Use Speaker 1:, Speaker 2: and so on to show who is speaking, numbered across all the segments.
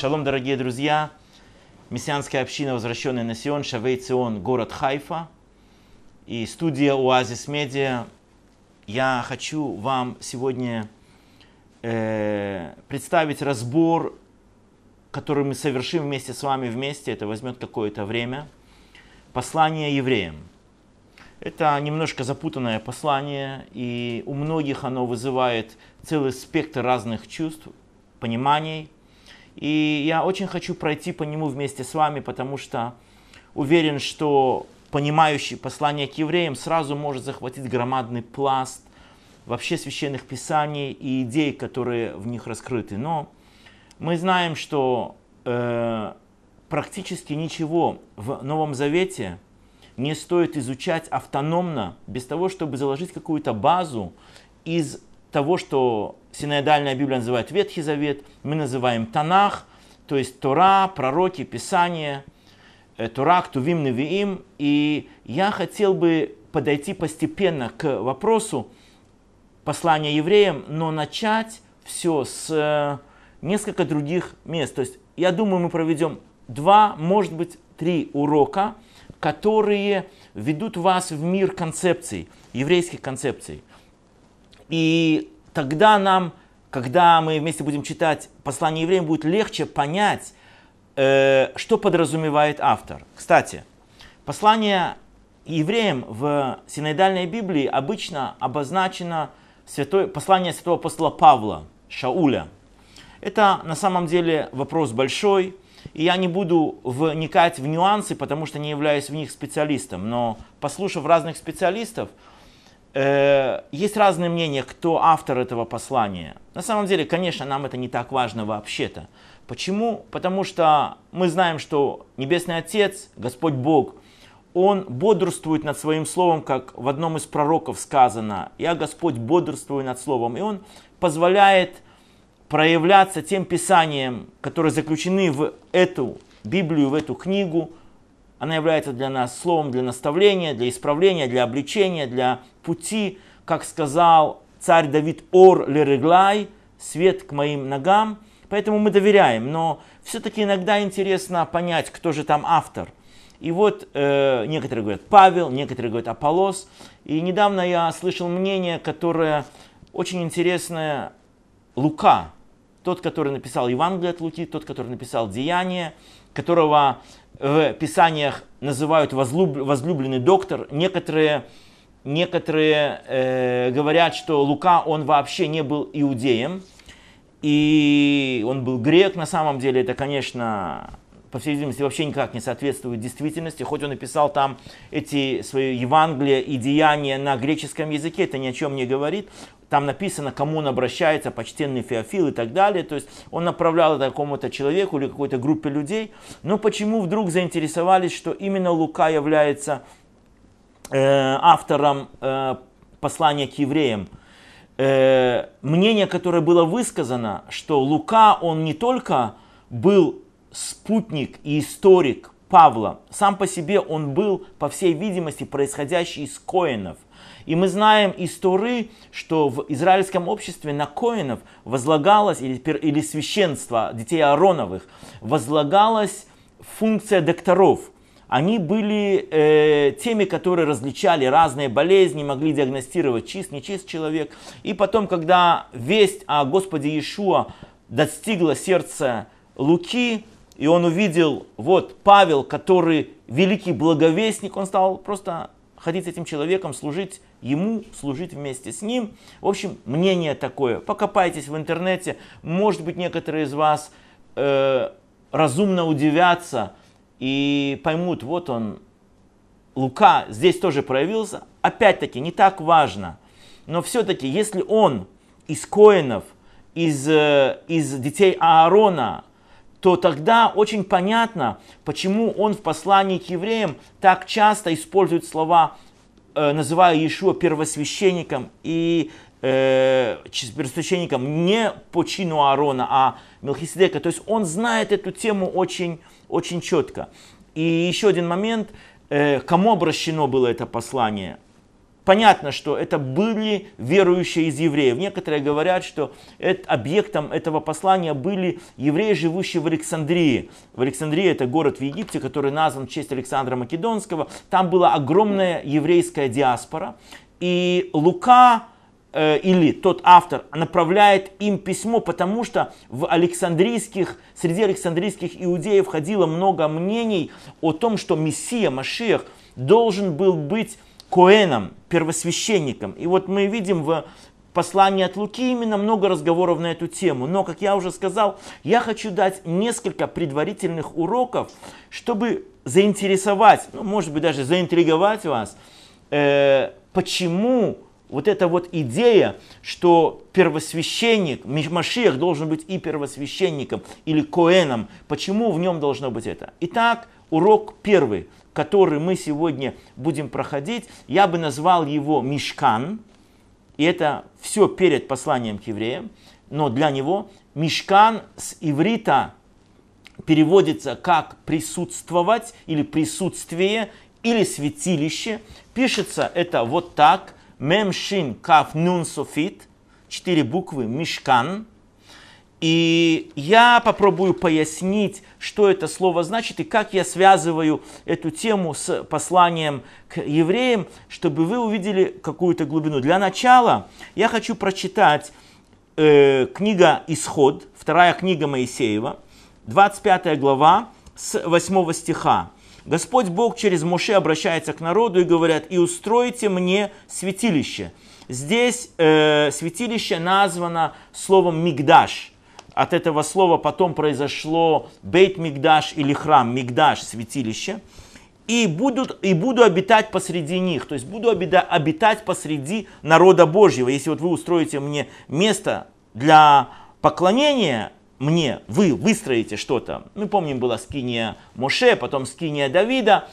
Speaker 1: Шалом, дорогие друзья! Мессианская община, возвращенная на Сион, Шавей Цион, город Хайфа и студия Оазис Медиа. Я хочу вам сегодня э, представить разбор, который мы совершим вместе с вами вместе. Это возьмет какое-то время. Послание евреям. Это немножко запутанное послание, и у многих оно вызывает целый спектр разных чувств, пониманий – и я очень хочу пройти по нему вместе с вами, потому что уверен, что понимающий послание к евреям сразу может захватить громадный пласт вообще священных писаний и идей, которые в них раскрыты. Но мы знаем, что э, практически ничего в Новом Завете не стоит изучать автономно, без того, чтобы заложить какую-то базу из того, что Синоидальная Библия называет Ветхий Завет, мы называем Танах, то есть Тора, пророки, Писание, э, Тора, Ктувим, Невиим. И я хотел бы подойти постепенно к вопросу послания евреям, но начать все с э, несколько других мест. То есть я думаю, мы проведем два, может быть, три урока, которые ведут вас в мир концепций, еврейских концепций. И тогда нам, когда мы вместе будем читать послание евреям, будет легче понять, э, что подразумевает автор. Кстати, послание евреям в синодальной Библии обычно обозначено святой, послание святого апостола Павла, Шауля. Это на самом деле вопрос большой, и я не буду вникать в нюансы, потому что не являюсь в них специалистом. Но послушав разных специалистов, Э, есть разные мнения, кто автор этого послания. На самом деле, конечно, нам это не так важно вообще-то. Почему? Потому что мы знаем, что Небесный Отец, Господь Бог, Он бодрствует над Своим Словом, как в одном из пророков сказано. «Я, Господь, бодрствую над Словом». И Он позволяет проявляться тем писанием, которые заключены в эту Библию, в эту книгу – она является для нас словом для наставления, для исправления, для обличения, для пути, как сказал царь Давид Ор Лереглай, свет к моим ногам. Поэтому мы доверяем, но все-таки иногда интересно понять, кто же там автор. И вот э, некоторые говорят Павел, некоторые говорят Аполос. И недавно я слышал мнение, которое очень интересное. Лука, тот, который написал Евангелие от Луки, тот, который написал Деяние, которого в писаниях называют возлюбленный доктор, некоторые, некоторые э, говорят, что Лука, он вообще не был иудеем, и он был грек, на самом деле это, конечно, по всей видимости, вообще никак не соответствует действительности, хоть он и писал там эти свои Евангелия и деяния на греческом языке, это ни о чем не говорит, там написано, кому он обращается, почтенный Феофил и так далее. То есть он направлял это какому-то человеку или какой-то группе людей. Но почему вдруг заинтересовались, что именно Лука является э, автором э, послания к евреям? Э, мнение, которое было высказано, что Лука, он не только был спутник и историк Павла. Сам по себе он был, по всей видимости, происходящий из коинов. И мы знаем из Торы, что в израильском обществе на коинов возлагалось, или, или священство детей Аароновых, возлагалась функция докторов – они были э, теми, которые различали разные болезни, могли диагностировать чист, нечист человек. И потом, когда весть о Господе Иешуа достигла сердца Луки, и он увидел, вот Павел, который великий благовестник, он стал просто ходить с этим человеком, служить ему, служить вместе с ним. В общем, мнение такое. Покопайтесь в интернете, может быть, некоторые из вас э, разумно удивятся и поймут, вот он, Лука здесь тоже проявился. Опять-таки, не так важно. Но все-таки, если он из коинов, из, э, из детей Аарона, то тогда очень понятно, почему он в послании к евреям так часто использует слова, э, называя Иешуа первосвященником и э, первосвященником не по чину Аарона, а Мелхиседека. То есть он знает эту тему очень, очень четко. И еще один момент, э, кому обращено было это послание? Понятно, что это были верующие из евреев. Некоторые говорят, что объектом этого послания были евреи, живущие в Александрии. В Александрии это город в Египте, который назван в честь Александра Македонского. Там была огромная еврейская диаспора. И Лука э, или тот автор направляет им письмо, потому что в Александрийских, среди александрийских иудеев ходило много мнений о том, что Мессия, Машиах, должен был быть Коэном, первосвященникам. И вот мы видим в послании от Луки именно много разговоров на эту тему. Но, как я уже сказал, я хочу дать несколько предварительных уроков, чтобы заинтересовать, ну, может быть, даже заинтриговать вас, э, почему вот эта вот идея, что первосвященник, Машиях должен быть и первосвященником, или коэном. Почему в нем должно быть это? Итак, урок первый, который мы сегодня будем проходить, я бы назвал его Мишкан, и это все перед посланием к евреям, но для него Мишкан с иврита переводится как присутствовать или присутствие или святилище. Пишется это вот так – Мемшин Шин Каф Нун Софит, четыре буквы, Мишкан. И я попробую пояснить, что это слово значит и как я связываю эту тему с посланием к евреям, чтобы вы увидели какую-то глубину. Для начала я хочу прочитать э, книга «Исход», вторая книга Моисеева, 25 глава с 8 стиха. Господь Бог через Моше обращается к народу и говорят, и устройте мне святилище. Здесь э, святилище названо словом «мигдаш». От этого слова потом произошло «бейт мигдаш» или «храм», «мигдаш» – святилище. И, будут, и буду обитать посреди них, то есть буду обида, обитать посреди народа Божьего. Если вот вы устроите мне место для поклонения, мне, вы выстроите что-то. Мы помним, была скиния Моше, потом скиния Давида.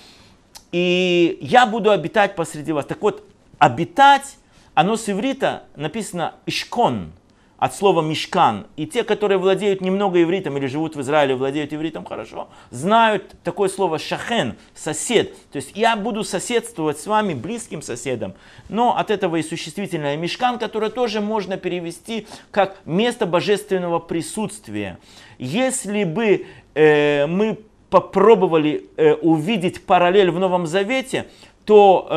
Speaker 1: И я буду обитать посреди вас. Так вот, обитать, оно с иврита написано «ишкон», от слова мешкан. И те, которые владеют немного ивритом или живут в Израиле, владеют ивритом хорошо, знают такое слово шахен, сосед. То есть я буду соседствовать с вами близким соседом. Но от этого и существительное мешкан, которое тоже можно перевести как место божественного присутствия. Если бы э, мы попробовали э, увидеть параллель в Новом Завете, то,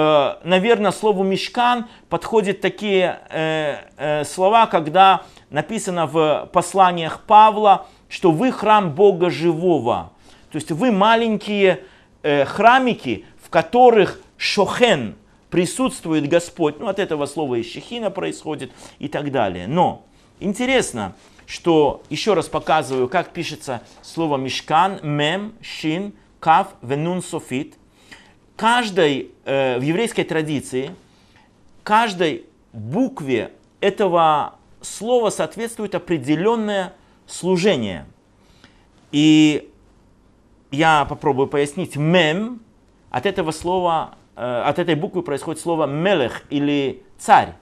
Speaker 1: э, наверное, слову мешкан подходят такие э, э, слова, когда написано в посланиях Павла, что вы храм Бога живого. То есть вы маленькие храмики, в которых шохен присутствует Господь. Ну, от этого слова и шехина происходит и так далее. Но интересно, что еще раз показываю, как пишется слово мешкан, мем, шин, кав, венун, софит каждой, э, в еврейской традиции, каждой букве этого слова соответствует определенное служение. И я попробую пояснить. Мем от этого слова, э, от этой буквы происходит слово мелех или царь.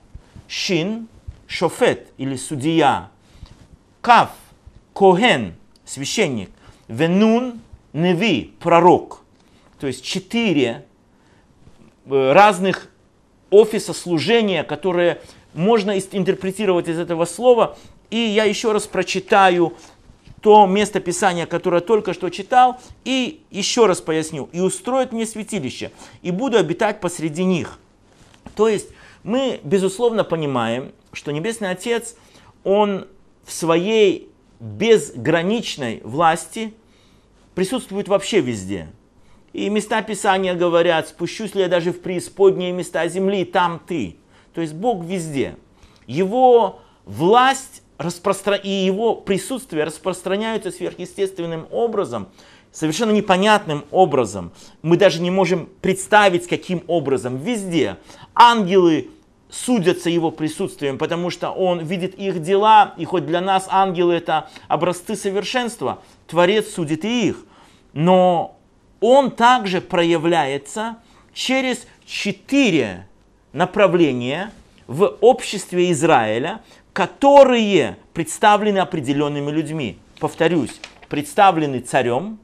Speaker 1: Шин шофет или судья. Кав коген священник. Венун неви пророк. То есть четыре Э, разных офиса служения, которые можно интерпретировать из этого слова. И я еще раз прочитаю то место Писания, которое только что читал, и еще раз поясню. «И устроят мне святилище, и буду обитать посреди них». То есть мы, безусловно, понимаем, что Небесный Отец, Он в своей безграничной власти присутствует вообще везде – и места Писания говорят, спущусь ли я даже в преисподние места земли, там ты. То есть Бог везде. Его власть распростран... и его присутствие распространяются сверхъестественным образом, совершенно непонятным образом. Мы даже не можем представить, каким образом. Везде ангелы судятся его присутствием, потому что он видит их дела, и хоть для нас ангелы это образцы совершенства, Творец судит и их. Но он также проявляется через четыре направления в обществе Израиля, которые представлены определенными людьми. Повторюсь, представлены царем,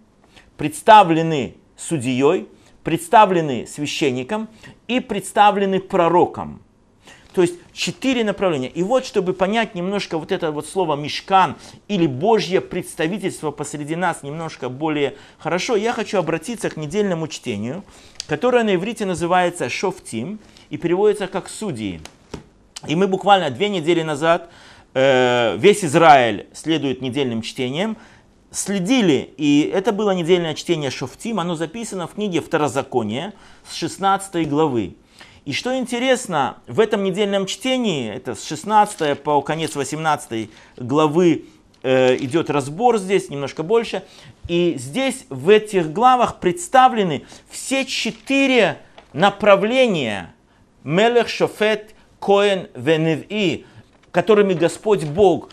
Speaker 1: представлены судьей, представлены священником и представлены пророком. То есть четыре направления. И вот, чтобы понять немножко вот это вот слово «мешкан» или «божье представительство» посреди нас немножко более хорошо, я хочу обратиться к недельному чтению, которое на иврите называется «шофтим» и переводится как «судьи». И мы буквально две недели назад, э, весь Израиль следует недельным чтениям, следили, и это было недельное чтение Шофтим, оно записано в книге Второзакония с 16 главы. И что интересно, в этом недельном чтении, это с 16 по конец 18 главы э, идет разбор здесь, немножко больше, и здесь в этих главах представлены все четыре направления Мелех, Шофет, Коэн, Веневи, которыми Господь Бог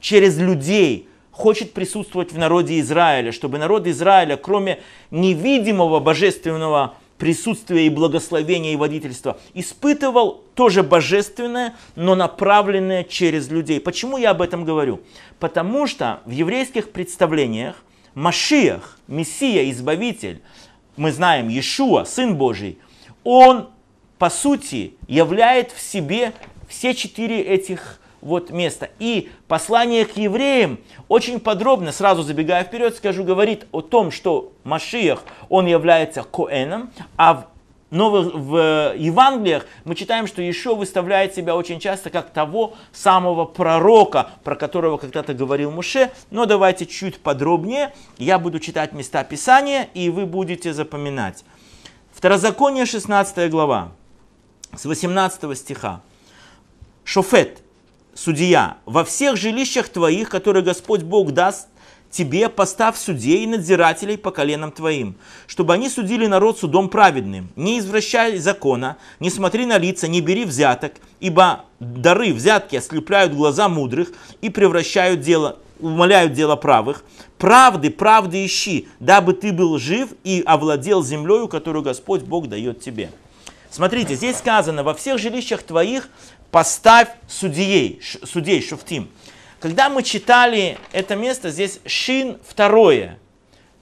Speaker 1: через людей хочет присутствовать в народе Израиля, чтобы народ Израиля, кроме невидимого божественного присутствие и благословение и водительство, испытывал тоже божественное, но направленное через людей. Почему я об этом говорю? Потому что в еврейских представлениях Машиях, Мессия, Избавитель, мы знаем, Иешуа, Сын Божий, он, по сути, являет в себе все четыре этих вот место. И послание к евреям очень подробно, сразу забегая вперед, скажу, говорит о том, что Машиях, он является Коэном, а в новых в э, Евангелиях мы читаем, что еще выставляет себя очень часто как того самого пророка, про которого когда-то говорил Муше. Но давайте чуть подробнее. Я буду читать места Писания, и вы будете запоминать. Второзаконие, 16 глава, с 18 стиха. Шофет, судья, во всех жилищах твоих, которые Господь Бог даст тебе, постав судей и надзирателей по коленам твоим, чтобы они судили народ судом праведным. Не извращай закона, не смотри на лица, не бери взяток, ибо дары, взятки ослепляют глаза мудрых и превращают дело, умоляют дело правых. Правды, правды ищи, дабы ты был жив и овладел землею, которую Господь Бог дает тебе. Смотрите, здесь сказано, во всех жилищах твоих поставь судей, судей, шуфтим. Когда мы читали это место, здесь шин второе.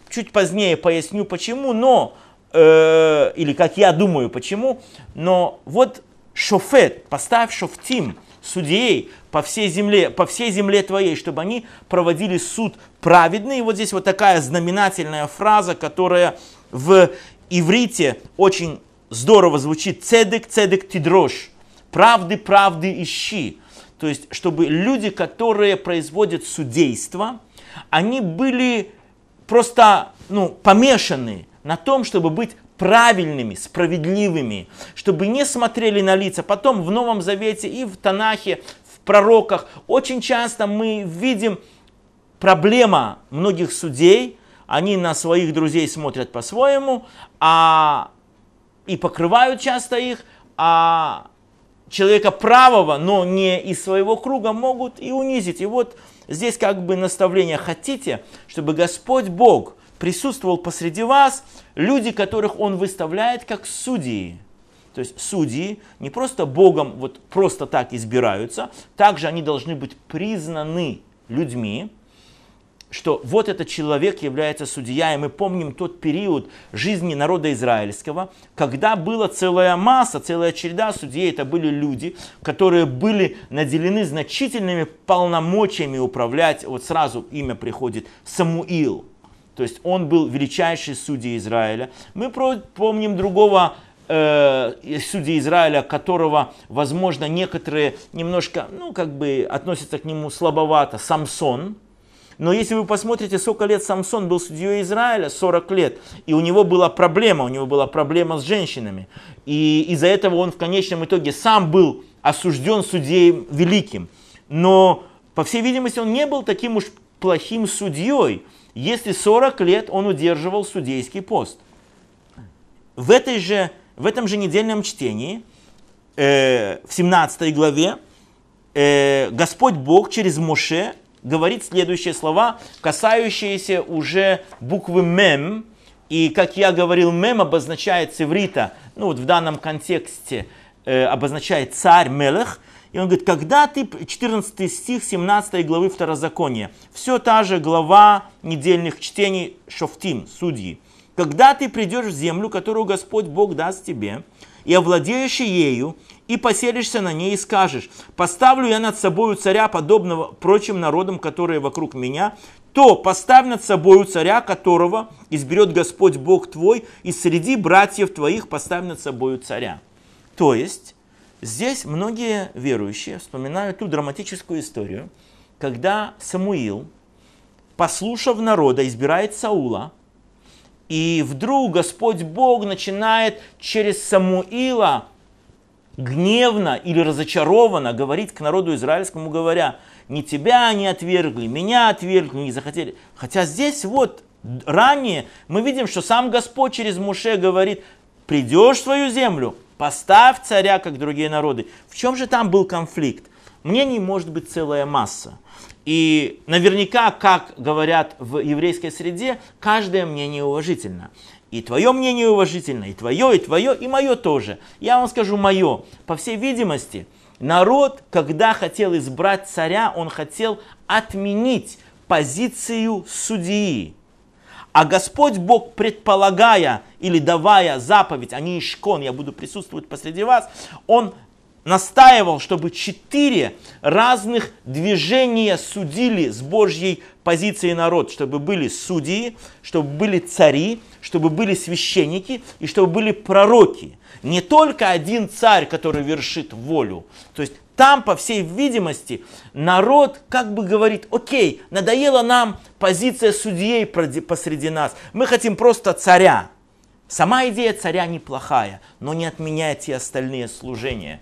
Speaker 1: Чуть позднее поясню почему, но, э, или как я думаю почему, но вот шофет, поставь шофтим, судей по всей земле, по всей земле твоей, чтобы они проводили суд праведный. И вот здесь вот такая знаменательная фраза, которая в иврите очень здорово звучит. Цедек, цедек, ты дрожь. Правды, правды ищи. То есть, чтобы люди, которые производят судейство, они были просто ну, помешаны на том, чтобы быть правильными, справедливыми, чтобы не смотрели на лица. Потом в Новом Завете и в Танахе, в пророках очень часто мы видим проблема многих судей, они на своих друзей смотрят по-своему, а и покрывают часто их, а человека правого, но не из своего круга, могут и унизить. И вот здесь как бы наставление. Хотите, чтобы Господь Бог присутствовал посреди вас, люди, которых Он выставляет как судьи. То есть судьи не просто Богом вот просто так избираются, также они должны быть признаны людьми, что вот этот человек является судья, и мы помним тот период жизни народа израильского, когда была целая масса, целая череда судей, это были люди, которые были наделены значительными полномочиями управлять, вот сразу имя приходит, Самуил, то есть он был величайший судья Израиля. Мы помним другого э, судьи Израиля, которого, возможно, некоторые немножко, ну, как бы относятся к нему слабовато, Самсон – но если вы посмотрите, сколько лет Самсон был судьей Израиля, 40 лет, и у него была проблема, у него была проблема с женщинами. И из-за этого он в конечном итоге сам был осужден судьей великим. Но, по всей видимости, он не был таким уж плохим судьей, если 40 лет он удерживал судейский пост. В, этой же, в этом же недельном чтении, э, в 17 главе, э, Господь Бог через Моше говорит следующие слова, касающиеся уже буквы «мем». И, как я говорил, «мем» обозначает севрита, ну вот в данном контексте э, обозначает «царь», «мелех». И он говорит, когда ты, 14 стих 17 главы Второзакония, все та же глава недельных чтений «Шофтим», «Судьи», когда ты придешь в землю, которую Господь Бог даст тебе, и овладеешь ею, и поселишься на ней и скажешь, поставлю я над собою царя, подобного прочим народам, которые вокруг меня, то поставь над собою царя, которого изберет Господь Бог твой, и среди братьев твоих поставь над собою царя. То есть, здесь многие верующие вспоминают ту драматическую историю, когда Самуил, послушав народа, избирает Саула, и вдруг Господь Бог начинает через Самуила гневно или разочарованно говорит к народу израильскому, говоря, не тебя они отвергли, меня отвергли, не захотели. Хотя здесь вот ранее мы видим, что сам Господь через Муше говорит, придешь в свою землю, поставь царя, как другие народы. В чем же там был конфликт? Мнений может быть целая масса. И наверняка, как говорят в еврейской среде, каждое мнение уважительно. И твое мнение уважительно, и твое, и твое, и мое тоже. Я вам скажу мое. По всей видимости, народ, когда хотел избрать царя, он хотел отменить позицию судьи. А Господь Бог, предполагая или давая заповедь, а не ишкон, я буду присутствовать посреди вас, Он настаивал, чтобы четыре разных движения судили с Божьей позиции народ, чтобы были судьи, чтобы были цари, чтобы были священники и чтобы были пророки. Не только один царь, который вершит волю. То есть там, по всей видимости, народ как бы говорит, окей, надоела нам позиция судьей посреди нас, мы хотим просто царя. Сама идея царя неплохая, но не отменяет и остальные служения.